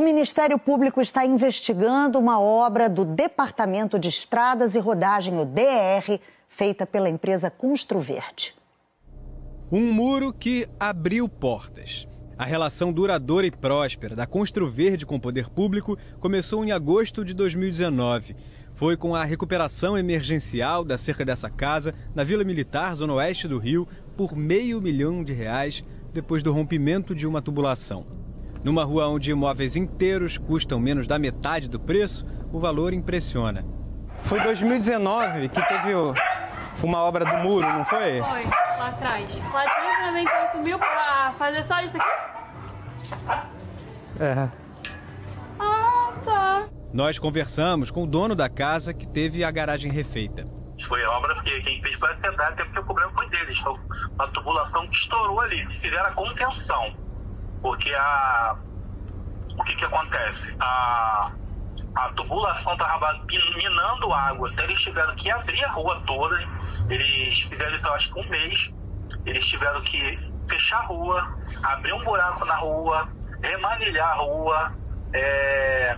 O Ministério Público está investigando uma obra do Departamento de Estradas e Rodagem, o DR, feita pela empresa Construverde. Um muro que abriu portas. A relação duradoura e próspera da Construverde com o poder público começou em agosto de 2019. Foi com a recuperação emergencial da cerca dessa casa, na Vila Militar, zona oeste do Rio, por meio milhão de reais, depois do rompimento de uma tubulação. Numa rua onde imóveis inteiros custam menos da metade do preço, o valor impressiona. Foi 2019 que teve uma obra do muro, não foi? Foi, lá atrás. Lá atrás também 8 mil pra fazer só isso aqui? É. Ah, tá. Nós conversamos com o dono da casa que teve a garagem refeita. Foi a obra que quem fez foi a cidade, até porque o problema foi deles. Foi uma tubulação que estourou ali. Fizeram a contenção. Porque a, o que, que acontece? A, a tubulação estava minando água. Então, eles tiveram que abrir a rua toda. Eles fizeram isso, acho que um mês. Eles tiveram que fechar a rua, abrir um buraco na rua, remanilhar a rua, é,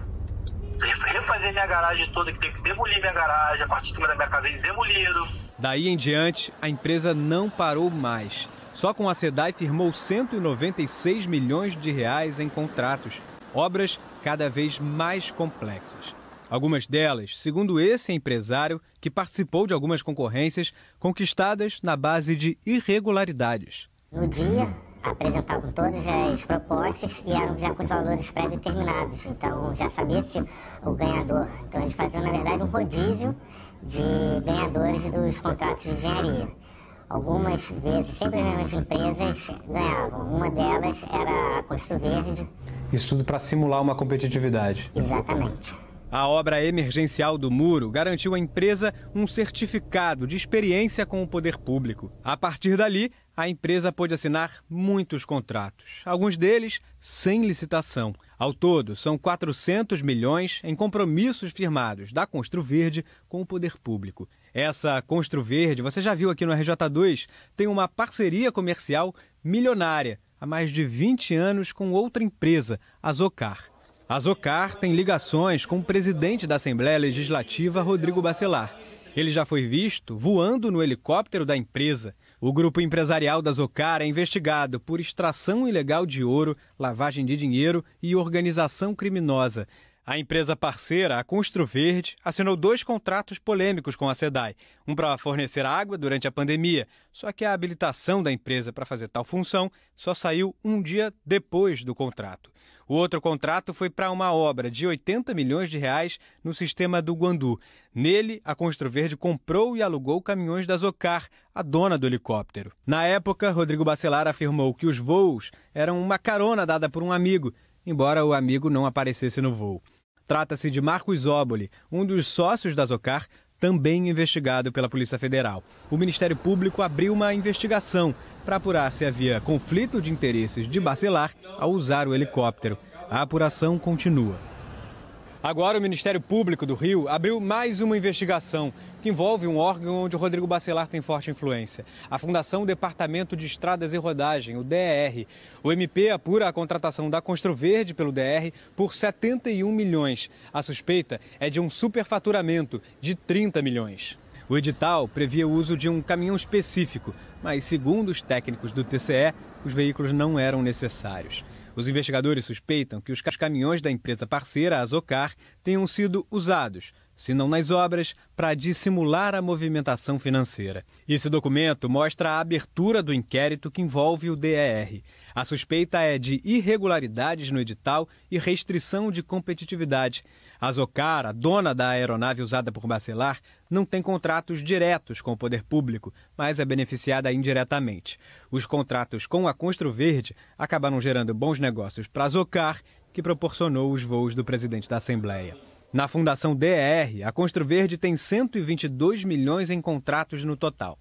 refazer minha garagem toda, que teve que demolir minha garagem, a parte de cima da minha casa eles é demoliram. Daí em diante, a empresa não parou mais só com a SEDAI firmou 196 milhões de reais em contratos, obras cada vez mais complexas. Algumas delas, segundo esse empresário, que participou de algumas concorrências conquistadas na base de irregularidades. No dia, apresentavam todas as propostas e eram já com os valores pré-determinados. Então, já sabia se o ganhador. Então, eles faziam, na verdade, um rodízio de ganhadores dos contratos de engenharia. Algumas vezes, sempre mesmas empresas né, né, ganhavam. Uma delas era a Costa Verde. Isso tudo para simular uma competitividade. Exatamente. A obra emergencial do muro garantiu à empresa um certificado de experiência com o poder público. A partir dali, a empresa pôde assinar muitos contratos, alguns deles sem licitação. Ao todo, são 400 milhões em compromissos firmados da Constru Verde com o poder público. Essa Constru Verde, você já viu aqui no RJ2, tem uma parceria comercial milionária há mais de 20 anos com outra empresa, a Zocar. A Zocar tem ligações com o presidente da Assembleia Legislativa, Rodrigo Bacelar. Ele já foi visto voando no helicóptero da empresa o grupo empresarial da Zocar é investigado por extração ilegal de ouro, lavagem de dinheiro e organização criminosa. A empresa parceira, a Construverde, assinou dois contratos polêmicos com a SEDAI. Um para fornecer água durante a pandemia, só que a habilitação da empresa para fazer tal função só saiu um dia depois do contrato. O outro contrato foi para uma obra de 80 milhões de reais no sistema do Guandu. Nele, a Construverde comprou e alugou caminhões da Zocar, a dona do helicóptero. Na época, Rodrigo Bacelar afirmou que os voos eram uma carona dada por um amigo embora o amigo não aparecesse no voo. Trata-se de Marcos Óboli, um dos sócios da Zocar, também investigado pela Polícia Federal. O Ministério Público abriu uma investigação para apurar se havia conflito de interesses de Bacelar ao usar o helicóptero. A apuração continua. Agora, o Ministério Público do Rio abriu mais uma investigação que envolve um órgão onde o Rodrigo Bacelar tem forte influência: a Fundação Departamento de Estradas e Rodagem, o DER. O MP apura a contratação da Construverde pelo DR por 71 milhões. A suspeita é de um superfaturamento de 30 milhões. O edital previa o uso de um caminhão específico, mas, segundo os técnicos do TCE, os veículos não eram necessários. Os investigadores suspeitam que os caminhões da empresa parceira Azocar tenham sido usados, se não nas obras, para dissimular a movimentação financeira. Esse documento mostra a abertura do inquérito que envolve o DER. A suspeita é de irregularidades no edital e restrição de competitividade. A Zocar, dona da aeronave usada por Bacelar, não tem contratos diretos com o poder público, mas é beneficiada indiretamente. Os contratos com a Construverde Verde acabaram gerando bons negócios para a Zocar, que proporcionou os voos do presidente da Assembleia. Na Fundação DR, a Construverde Verde tem 122 milhões em contratos no total.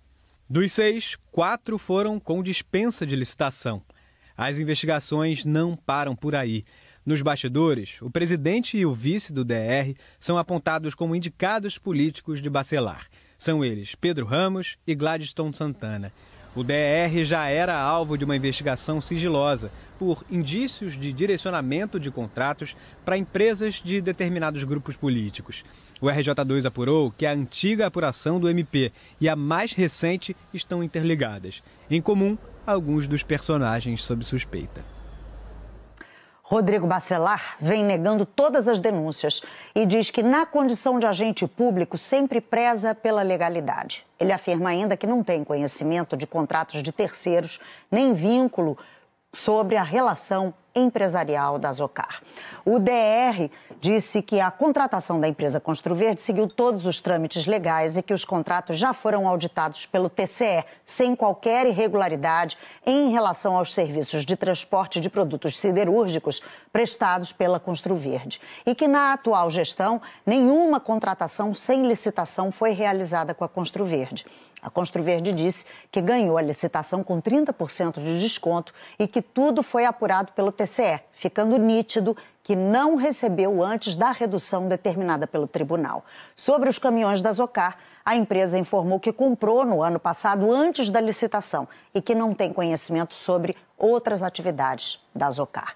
Dos seis, quatro foram com dispensa de licitação. As investigações não param por aí. Nos bastidores, o presidente e o vice do DR são apontados como indicados políticos de Bacelar. São eles Pedro Ramos e Gladstone Santana. O DR já era alvo de uma investigação sigilosa por indícios de direcionamento de contratos para empresas de determinados grupos políticos. O RJ2 apurou que a antiga apuração do MP e a mais recente estão interligadas. Em comum, alguns dos personagens sob suspeita. Rodrigo Bacelar vem negando todas as denúncias e diz que, na condição de agente público, sempre preza pela legalidade. Ele afirma ainda que não tem conhecimento de contratos de terceiros, nem vínculo sobre a relação empresarial da Zocar. O DR disse que a contratação da empresa Construverde seguiu todos os trâmites legais e que os contratos já foram auditados pelo TCE, sem qualquer irregularidade em relação aos serviços de transporte de produtos siderúrgicos prestados pela Construverde. E que na atual gestão, nenhuma contratação sem licitação foi realizada com a Construverde. A Construverde disse que ganhou a licitação com 30% de desconto e que tudo foi apurado pelo TCE TCE, ficando nítido que não recebeu antes da redução determinada pelo tribunal. Sobre os caminhões da Zocar, a empresa informou que comprou no ano passado antes da licitação e que não tem conhecimento sobre outras atividades da Zocar.